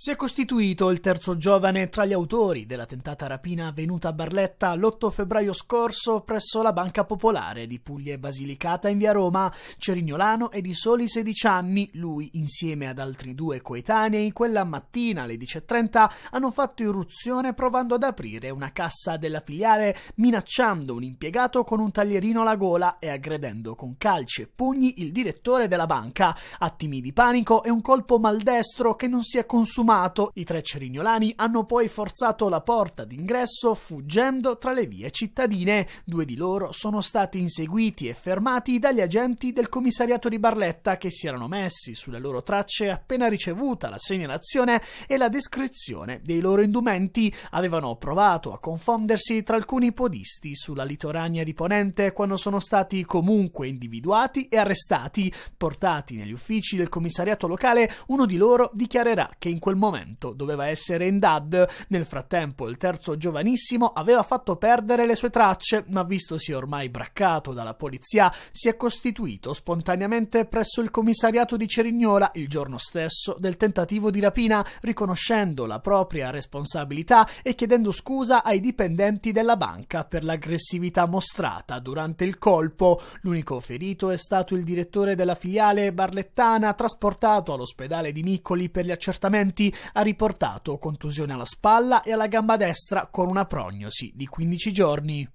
Si è costituito il terzo giovane tra gli autori della tentata rapina avvenuta a Barletta l'8 febbraio scorso presso la Banca Popolare di Puglia e Basilicata in via Roma. Cerignolano è di soli 16 anni. Lui, insieme ad altri due coetanei, quella mattina alle 10.30 hanno fatto irruzione provando ad aprire una cassa della filiale, minacciando un impiegato con un taglierino alla gola e aggredendo con calci e pugni il direttore della banca. Attimi di panico e un colpo maldestro che non si è consumato sfumato, i tre cerignolani hanno poi forzato la porta d'ingresso fuggendo tra le vie cittadine. Due di loro sono stati inseguiti e fermati dagli agenti del commissariato di Barletta che si erano messi sulle loro tracce appena ricevuta la segnalazione e la descrizione dei loro indumenti. Avevano provato a confondersi tra alcuni podisti sulla litorania di Ponente quando sono stati comunque individuati e arrestati. Portati negli uffici del commissariato locale, uno di loro dichiarerà che in quel momento doveva essere in dad. Nel frattempo il terzo giovanissimo aveva fatto perdere le sue tracce, ma vistosi ormai braccato dalla polizia, si è costituito spontaneamente presso il commissariato di Cerignola il giorno stesso del tentativo di rapina, riconoscendo la propria responsabilità e chiedendo scusa ai dipendenti della banca per l'aggressività mostrata durante il colpo. L'unico ferito è stato il direttore della filiale barlettana trasportato all'ospedale di Miccoli per gli accertamenti ha riportato contusione alla spalla e alla gamba destra con una prognosi di 15 giorni.